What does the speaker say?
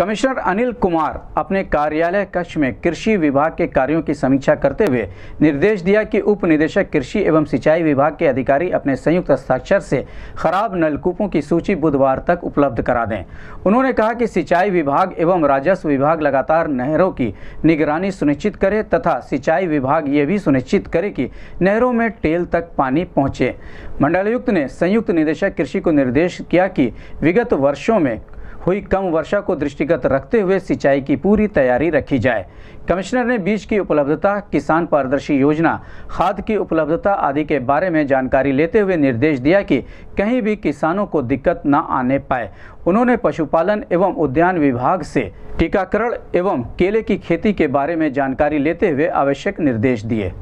commissioner Anil Kumar अपने कार्यालय कक्ष में कृषि विभाग के कार्यों की समीक्षा करते हुए निर्देश दिया कि उप निदेशक कृषि एवं सिंचाई विभाग के अधिकारी अपने संयुक्त हस्ताक्षर से खराब नलकूपों की सूची बुधवार तक उपलब्ध करा दें उन्होंने कहा कि सिंचाई विभाग एवं राजस्व विभाग लगातार नहरों की निगरानी सुनिश्चित करे तथा सिंचाई विभाग ये भी सुनिश्चित करे कि नहरों में टेल तक पानी पहुँचे मंडलायुक्त ने संयुक्त निदेशक कृषि को निर्देश किया कि विगत वर्षों में हुई कम वर्षा को दृष्टिगत रखते हुए सिंचाई की पूरी तैयारी रखी जाए कमिश्नर ने बीज की उपलब्धता किसान पारदर्शी योजना खाद की उपलब्धता आदि के बारे में जानकारी लेते हुए निर्देश दिया कि कहीं भी किसानों को दिक्कत न आने पाए उन्होंने पशुपालन एवं उद्यान विभाग से टीकाकरण एवं केले की खेती के बारे में जानकारी लेते हुए आवश्यक निर्देश दिए